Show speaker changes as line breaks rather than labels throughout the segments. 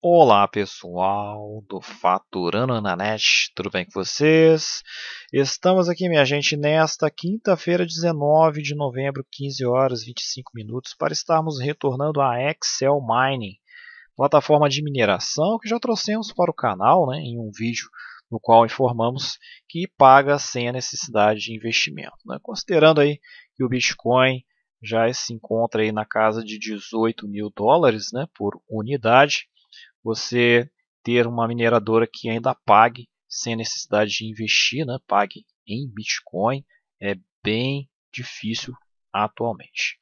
Olá pessoal do Faturando na Net, tudo bem com vocês? Estamos aqui, minha gente, nesta quinta-feira, 19 de novembro, 15 horas 25 minutos, para estarmos retornando a Excel Mining, plataforma de mineração que já trouxemos para o canal né, em um vídeo no qual informamos que paga sem a necessidade de investimento. Né? Considerando aí que o Bitcoin já se encontra aí na casa de 18 mil dólares né, por unidade você ter uma mineradora que ainda pague sem necessidade de investir, né? pague em Bitcoin, é bem difícil atualmente.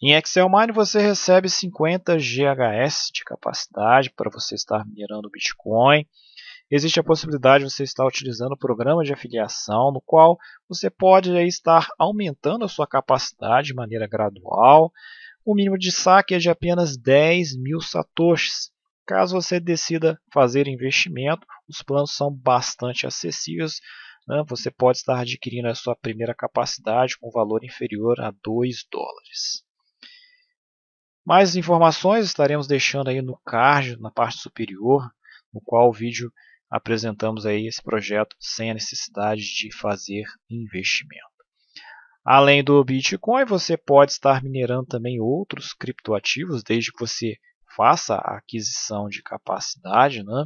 Em Excel Mine você recebe 50 GHS de capacidade para você estar minerando Bitcoin. Existe a possibilidade de você estar utilizando o programa de afiliação, no qual você pode aí, estar aumentando a sua capacidade de maneira gradual. O mínimo de saque é de apenas 10 mil satoshis. Caso você decida fazer investimento, os planos são bastante acessíveis. Né? Você pode estar adquirindo a sua primeira capacidade com valor inferior a 2 dólares. Mais informações estaremos deixando aí no card, na parte superior, no qual o vídeo apresentamos aí esse projeto sem a necessidade de fazer investimento. Além do Bitcoin, você pode estar minerando também outros criptoativos, desde que você faça a aquisição de capacidade. Né?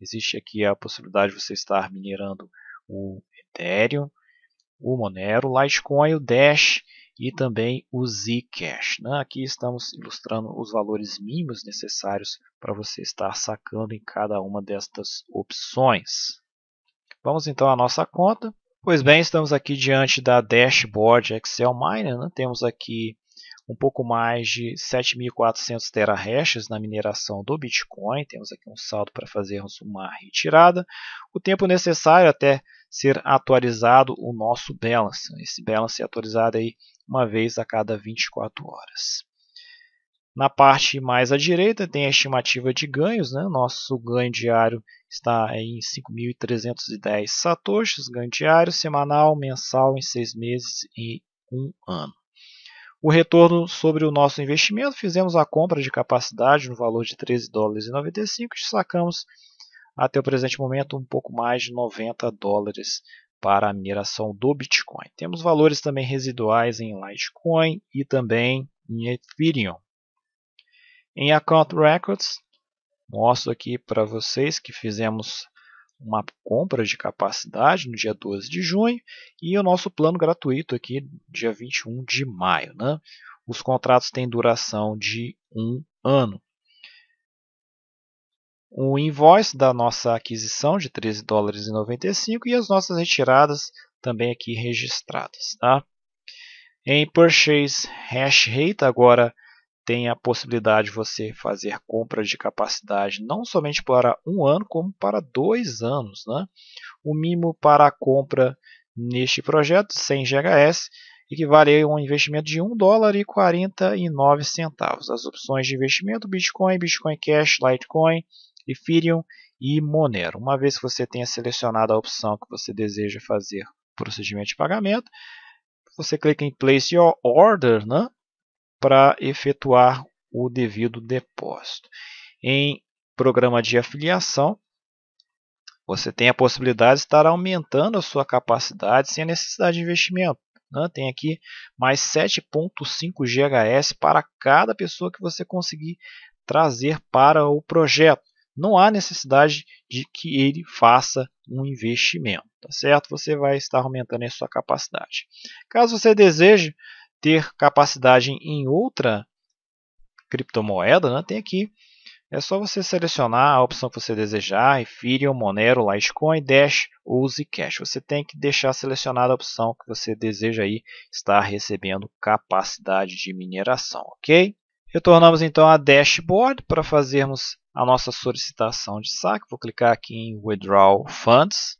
Existe aqui a possibilidade de você estar minerando o Ethereum, o Monero, o Litecoin, o Dash e também o Zcash. Né? Aqui estamos ilustrando os valores mínimos necessários para você estar sacando em cada uma destas opções. Vamos então à nossa conta. Pois bem, estamos aqui diante da dashboard Excel Miner. Né? Temos aqui um pouco mais de 7.400 terahashes na mineração do Bitcoin. Temos aqui um saldo para fazermos uma retirada. O tempo necessário até ser atualizado o nosso balance. Esse balance é atualizado aí uma vez a cada 24 horas. Na parte mais à direita tem a estimativa de ganhos. Né? Nosso ganho diário está em 5.310 satoshis, ganho diário, semanal, mensal, em seis meses e um ano. O retorno sobre o nosso investimento, fizemos a compra de capacidade no valor de 13 dólares e 95, sacamos até o presente momento um pouco mais de 90 dólares para a mineração do Bitcoin. Temos valores também residuais em Litecoin e também em Ethereum. Em Account Records, mostro aqui para vocês que fizemos uma compra de capacidade no dia 12 de junho e o nosso plano gratuito aqui dia 21 de maio. Né? Os contratos têm duração de um ano. O invoice da nossa aquisição de 13 dólares e 95 e as nossas retiradas também aqui registradas. Tá? Em purchase hash rate agora tem a possibilidade de você fazer compras de capacidade não somente para um ano, como para dois anos. Né? O mínimo para a compra neste projeto, 100 GHS, equivale a um investimento de 1 dólar e 49 centavos. As opções de investimento Bitcoin, Bitcoin Cash, Litecoin, Ethereum e Monero. Uma vez que você tenha selecionado a opção que você deseja fazer procedimento de pagamento, você clica em Place Your Order, né? para efetuar o devido depósito. Em programa de afiliação, você tem a possibilidade de estar aumentando a sua capacidade sem a necessidade de investimento. Né? Tem aqui mais 7.5 GHS para cada pessoa que você conseguir trazer para o projeto. Não há necessidade de que ele faça um investimento, tá certo? Você vai estar aumentando a sua capacidade. Caso você deseje ter capacidade em outra criptomoeda, né? tem aqui. É só você selecionar a opção que você desejar, Ethereum, Monero, Litecoin, Dash ou Zcash. Você tem que deixar selecionada a opção que você deseja aí estar recebendo capacidade de mineração, ok? Retornamos então a Dashboard para fazermos a nossa solicitação de saque. Vou clicar aqui em Withdraw Funds.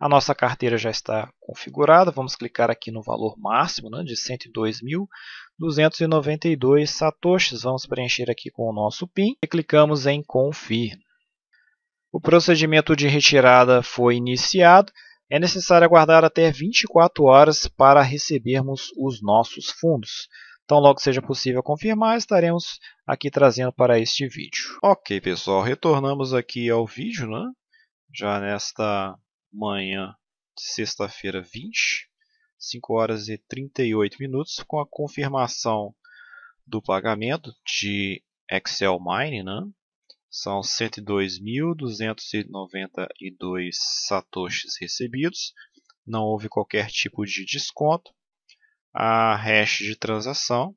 A nossa carteira já está configurada. Vamos clicar aqui no valor máximo né, de 102.292 satoshis. Vamos preencher aqui com o nosso PIN e clicamos em Confirm. O procedimento de retirada foi iniciado. É necessário aguardar até 24 horas para recebermos os nossos fundos. Então, logo seja possível confirmar, estaremos aqui trazendo para este vídeo. Ok, pessoal, retornamos aqui ao vídeo, né? já nesta manhã de sexta-feira 20, 5 horas e 38 minutos, com a confirmação do pagamento de Excel Mine, né? São 102.292 satoshis recebidos. Não houve qualquer tipo de desconto. A hash de transação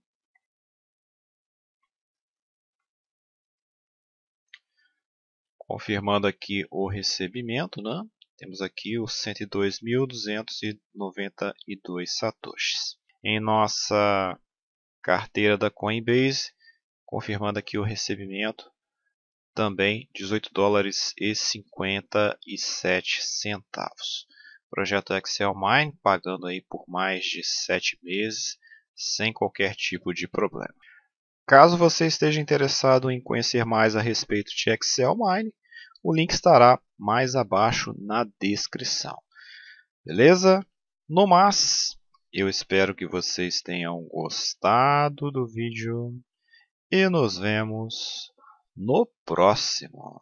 confirmando aqui o recebimento, né? Temos aqui os 102.292 satoshis. Em nossa carteira da Coinbase, confirmando aqui o recebimento, também 18 dólares e 57 centavos. Projeto Excel Mine pagando aí por mais de 7 meses sem qualquer tipo de problema. Caso você esteja interessado em conhecer mais a respeito de Excel Mine, o link estará mais abaixo na descrição. Beleza? No mais, eu espero que vocês tenham gostado do vídeo e nos vemos no próximo.